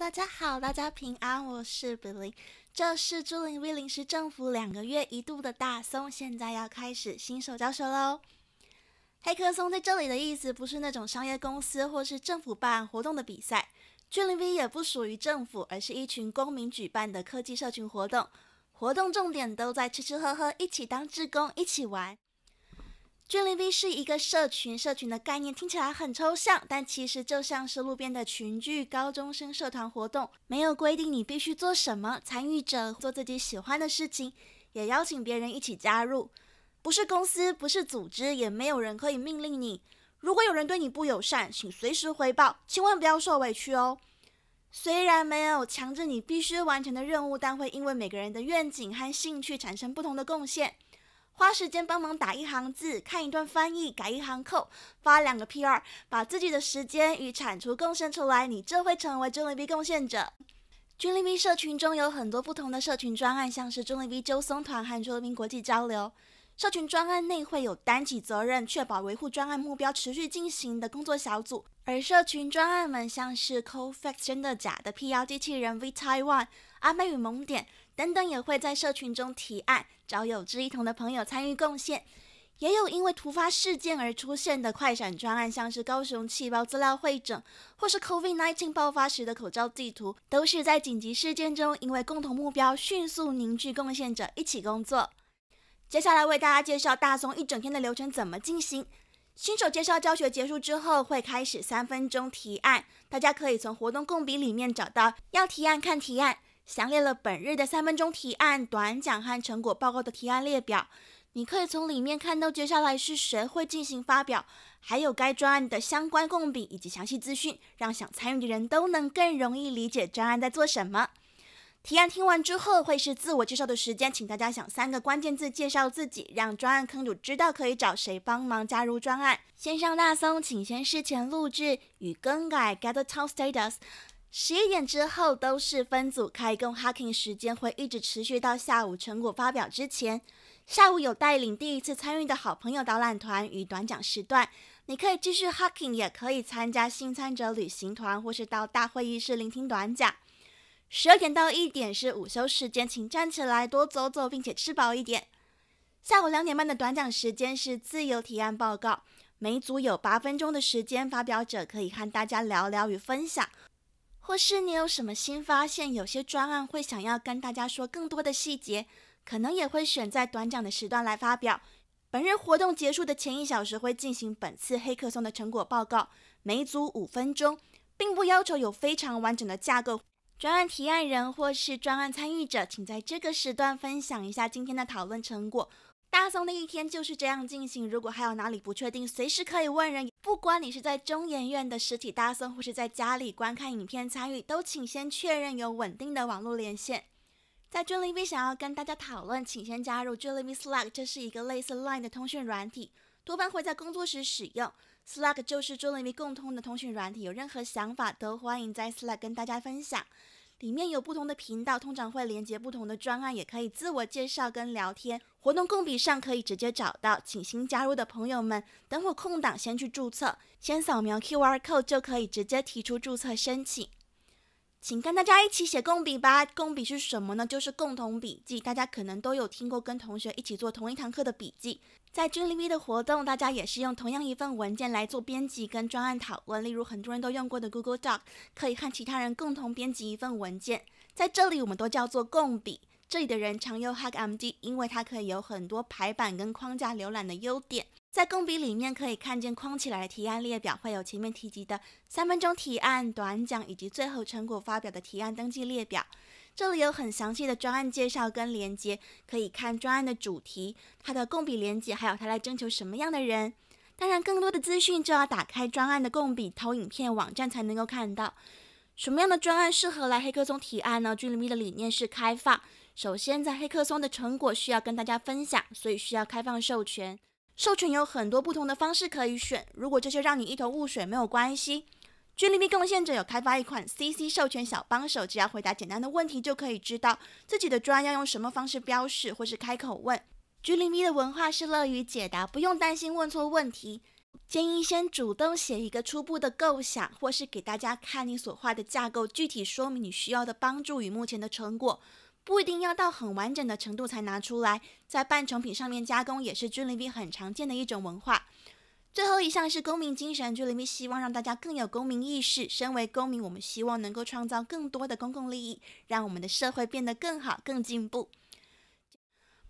大家好，大家平安，我是 Billy。这是朱林威临时政府两个月一度的大松，现在要开始新手教学喽。黑客松在这里的意思不是那种商业公司或是政府办活动的比赛，朱林 V 也不属于政府，而是一群公民举办的科技社群活动。活动重点都在吃吃喝喝，一起当志工，一起玩。军令 V 是一个社群，社群的概念听起来很抽象，但其实就像是路边的群聚、高中生社团活动，没有规定你必须做什么，参与者做自己喜欢的事情，也邀请别人一起加入。不是公司，不是组织，也没有人可以命令你。如果有人对你不友善，请随时回报，千万不要受委屈哦。虽然没有强制你必须完成的任务，但会因为每个人的愿景和兴趣产生不同的贡献。花时间帮忙打一行字，看一段翻译，改一行扣，发两个 PR，把自己的时间与产出贡献出来，你就会成为中立 n 贡献者。j u n 社群中有很多不同的社群专案，像是中立 n 周松团和周 u 国际交流。社群专案内会有担起责任，确保维护专案目标持续进行的工作小组。而社群专案们像是 c o f a x 真的假的 P1 机器人 V Taiwan 阿妹与萌点。等等也会在社群中提案，找有志一同的朋友参与贡献。也有因为突发事件而出现的快闪专案，像是高雄气胞资料汇诊，或是 COVID-19 爆发时的口罩地图，都是在紧急事件中因为共同目标迅速凝聚贡献者一起工作。接下来为大家介绍大松一整天的流程怎么进行。新手介绍教学结束之后，会开始三分钟提案，大家可以从活动共笔里面找到要提案看提案。详列了本日的三分钟提案、短讲和成果报告的提案列表，你可以从里面看到接下来是谁会进行发表，还有该专案的相关供笔以及详细资讯，让想参与的人都能更容易理解专案在做什么。提案听完之后，会是自我介绍的时间，请大家想三个关键字介绍自己，让专案坑主知道可以找谁帮忙加入专案。先上大松，请先事前录制与更改 g e t t o l Status。十一点之后都是分组开工 hacking 时间会一直持续到下午成果发表之前。下午有带领第一次参与的好朋友导览团与短讲时段，你可以继续 hacking，也可以参加新参者旅行团，或是到大会议室聆听短讲。十二点到一点是午休时间，请站起来多走走，并且吃饱一点。下午两点半的短讲时间是自由提案报告，每组有八分钟的时间，发表者可以和大家聊聊与分享。或是你有什么新发现？有些专案会想要跟大家说更多的细节，可能也会选在短讲的时段来发表。本日活动结束的前一小时会进行本次黑客松的成果报告，每组五分钟，并不要求有非常完整的架构。专案提案人或是专案参与者，请在这个时段分享一下今天的讨论成果。大宋的一天就是这样进行。如果还有哪里不确定，随时可以问人。不管你是在中研院的实体大宋，或是在家里观看影片参与，都请先确认有稳定的网络连线。在朱立 v 想要跟大家讨论，请先加入 j 朱立 v Slack，这是一个类似 Line 的通讯软体，多半会在工作时使用。Slack 就是 j 朱立 v 共通的通讯软体，有任何想法都欢迎在 Slack 跟大家分享。里面有不同的频道，通常会连接不同的专案，也可以自我介绍跟聊天。活动共笔上可以直接找到，请新加入的朋友们等会空档先去注册，先扫描 QR code 就可以直接提出注册申请。请跟大家一起写共笔吧。共笔是什么呢？就是共同笔记。大家可能都有听过，跟同学一起做同一堂课的笔记。在 g u a i V 的活动，大家也是用同样一份文件来做编辑跟专案讨论。例如很多人都用过的 Google Doc，可以和其他人共同编辑一份文件。在这里，我们都叫做共笔。这里的人常用 Hack MD，因为它可以有很多排版跟框架浏览的优点。在供笔里面可以看见框起来的提案列表，会有前面提及的三分钟提案短讲以及最后成果发表的提案登记列表。这里有很详细的专案介绍跟连接，可以看专案的主题、它的供笔连接，还有它来征求什么样的人。当然，更多的资讯就要打开专案的供笔投影片网站才能够看到什么样的专案适合来黑客松提案呢 g l o 的理念是开放，首先在黑客松的成果需要跟大家分享，所以需要开放授权。授权有很多不同的方式可以选，如果这些让你一头雾水，没有关系。g h i 贡献者有开发一款 CC 授权小帮手，只要回答简单的问题，就可以知道自己的砖要用什么方式标示，或是开口问。g h i 的文化是乐于解答，不用担心问错问题。建议先主动写一个初步的构想，或是给大家看你所画的架构，具体说明你需要的帮助与目前的成果。不一定要到很完整的程度才拿出来，在半成品上面加工也是居里币很常见的一种文化。最后一项是公民精神，居里币希望让大家更有公民意识。身为公民，我们希望能够创造更多的公共利益，让我们的社会变得更好、更进步。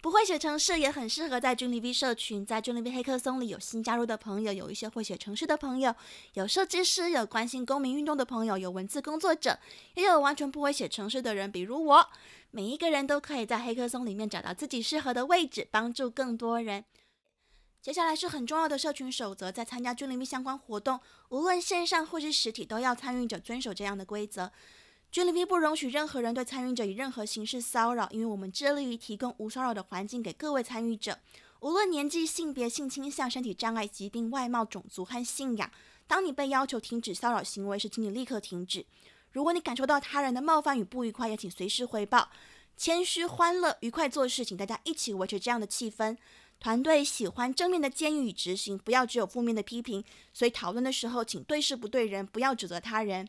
不会写程式也很适合在 j u n 社群，在 j u n 黑客松里有新加入的朋友，有一些会写程式的朋友，有设计师，有关心公民运动的朋友，有文字工作者，也有完全不会写程式的人，比如我。每一个人都可以在黑客松里面找到自己适合的位置，帮助更多人。接下来是很重要的社群守则，在参加 j u n 相关活动，无论线上或是实体，都要参与者遵守这样的规则。JLP 不容许任何人对参与者以任何形式骚扰，因为我们致力于提供无骚扰的环境给各位参与者，无论年纪、性别、性倾向、身体障碍、疾病、外貌、种族和信仰。当你被要求停止骚扰行为时，请你立刻停止。如果你感受到他人的冒犯与不愉快，也请随时回报。谦虚、欢乐、愉快做事，请大家一起维持这样的气氛。团队喜欢正面的建议与执行，不要只有负面的批评。所以讨论的时候，请对事不对人，不要指责他人。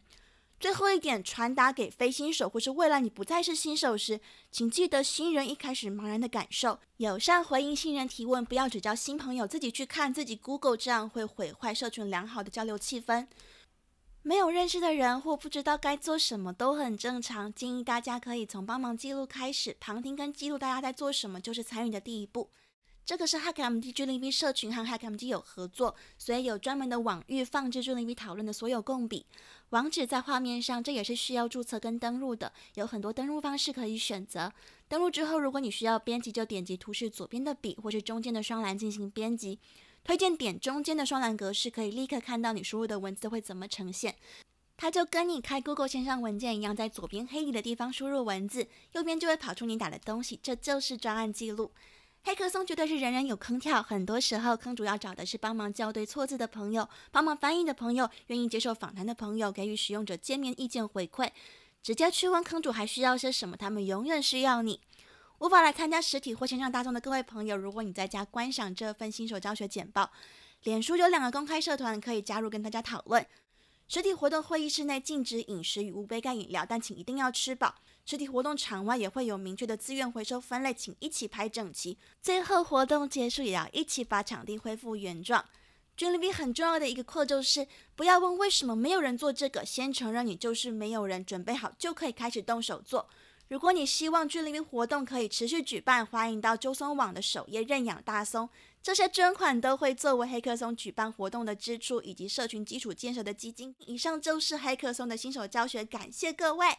最后一点，传达给非新手或是未来你不再是新手时，请记得新人一开始茫然的感受。友善回应新人提问，不要只教新朋友自己去看自己 Google，这样会毁坏社群良好的交流气氛。没有认识的人或不知道该做什么都很正常，建议大家可以从帮忙记录开始，旁听跟记录大家在做什么，就是参与的第一步。这个是 HackMD 规律笔社群和 HackMD 有合作，所以有专门的网域放置规律笔讨论的所有共笔。网址在画面上，这也是需要注册跟登录的，有很多登录方式可以选择。登录之后，如果你需要编辑，就点击图示左边的笔，或是中间的双栏进行编辑。推荐点中间的双栏格式，可以立刻看到你输入的文字会怎么呈现。它就跟你开 Google 线上文件一样，在左边黑底的地方输入文字，右边就会跑出你打的东西，这就是专案记录。黑客松绝对是人人有坑跳，很多时候坑主要找的是帮忙校对错字的朋友，帮忙翻译的朋友，愿意接受访谈的朋友，给予使用者见面意见回馈，直接去问坑主还需要些什么，他们永远需要你。无法来参加实体或线上大众的各位朋友，如果你在家观赏这份新手教学简报，脸书有两个公开社团可以加入，跟大家讨论。实体活动会议室内禁止饮食与无杯盖饮料，但请一定要吃饱。实体活动场外也会有明确的自愿回收分类，请一起排整齐。最后活动结束也要一起把场地恢复原状。军令币很重要的一个扩就是，不要问为什么没有人做这个，先承认你就是没有人准备好，就可以开始动手做。如果你希望军令币活动可以持续举办，欢迎到周松网的首页认养大松。这些捐款都会作为黑客松举办活动的支出以及社群基础建设的基金。以上就是黑客松的新手教学，感谢各位。